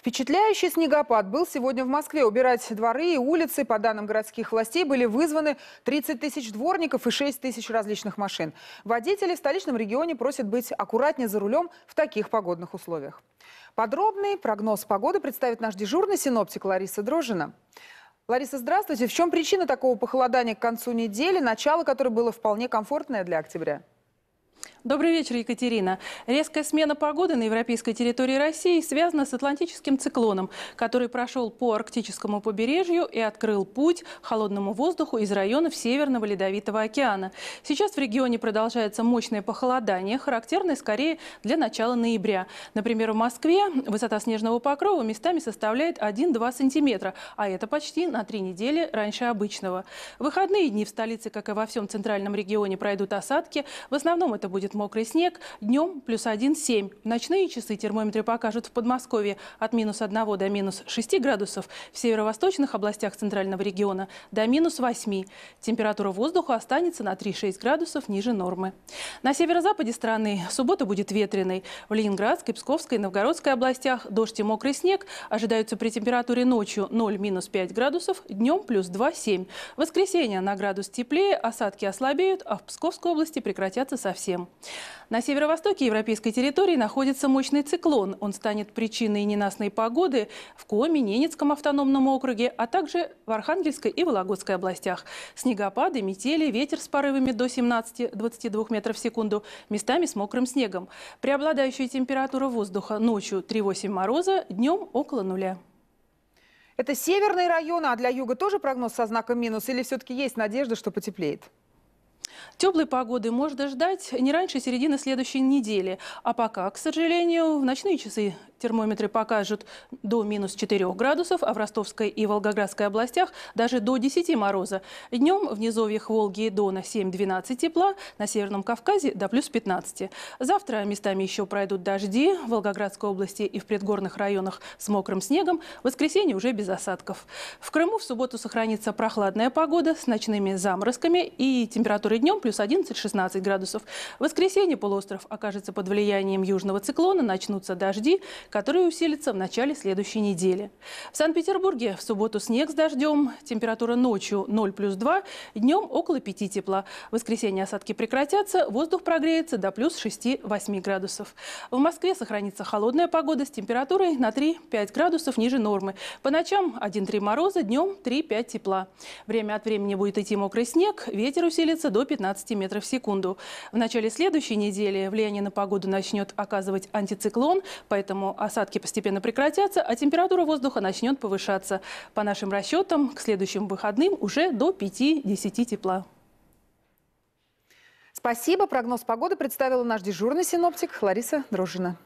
Впечатляющий снегопад был сегодня в Москве. Убирать дворы и улицы, по данным городских властей, были вызваны 30 тысяч дворников и 6 тысяч различных машин. Водители в столичном регионе просят быть аккуратнее за рулем в таких погодных условиях. Подробный прогноз погоды представит наш дежурный синоптик Лариса Дрожина. Лариса, здравствуйте. В чем причина такого похолодания к концу недели, начало которой было вполне комфортное для октября? Добрый вечер, Екатерина. Резкая смена погоды на европейской территории России связана с атлантическим циклоном, который прошел по арктическому побережью и открыл путь холодному воздуху из районов Северного Ледовитого океана. Сейчас в регионе продолжается мощное похолодание, характерное скорее для начала ноября. Например, в Москве высота снежного покрова местами составляет 1-2 сантиметра, а это почти на три недели раньше обычного. В выходные дни в столице, как и во всем центральном регионе, пройдут осадки. В основном это будет будет мокрый снег. Днем плюс 1,7. В ночные часы термометры покажут в Подмосковье от минус 1 до минус 6 градусов, в северо-восточных областях Центрального региона до минус 8. Температура воздуха останется на 3,6 градусов ниже нормы. На северо-западе страны суббота будет ветреной. В Ленинградской, Псковской и Новгородской областях дождь и мокрый снег ожидаются при температуре ночью 0-5 минус градусов, днем плюс 2,7. В воскресенье на градус теплее, осадки ослабеют, а в Псковской области прекратятся совсем. На северо-востоке европейской территории находится мощный циклон. Он станет причиной ненастной погоды в Коме, Ненецком автономном округе, а также в Архангельской и Вологодской областях. Снегопады, метели, ветер с порывами до 17-22 метров в секунду, местами с мокрым снегом. Преобладающая температура воздуха ночью 3,8 мороза, днем около нуля. Это северные районы, а для юга тоже прогноз со знаком минус? Или все-таки есть надежда, что потеплеет? Теплой погоды можно ждать не раньше середины следующей недели. А пока, к сожалению, в ночные часы термометры покажут до минус 4 градусов, а в Ростовской и Волгоградской областях даже до 10 мороза. Днем в низовьях Волги до на 7-12 тепла, на Северном Кавказе до плюс 15. Завтра местами еще пройдут дожди в Волгоградской области и в предгорных районах с мокрым снегом. В воскресенье уже без осадков. В Крыму в субботу сохранится прохладная погода с ночными заморозками и температурой днем плюс 11-16 градусов. В воскресенье полуостров окажется под влиянием южного циклона, начнутся дожди, которые усилятся в начале следующей недели. В Санкт-Петербурге в субботу снег с дождем, температура ночью 0 плюс 2, днем около 5 тепла. В воскресенье осадки прекратятся, воздух прогреется до плюс 6-8 градусов. В Москве сохранится холодная погода с температурой на 3-5 градусов ниже нормы. По ночам 1-3 мороза, днем 3-5 тепла. Время от времени будет идти мокрый снег, ветер усилится до 15 метров в секунду. В начале следующей недели влияние на погоду начнет оказывать антициклон, поэтому осадки постепенно прекратятся, а температура воздуха начнет повышаться. По нашим расчетам, к следующим выходным уже до 5-10 тепла. Спасибо. Прогноз погоды представила наш дежурный синоптик Лариса Дрожжина.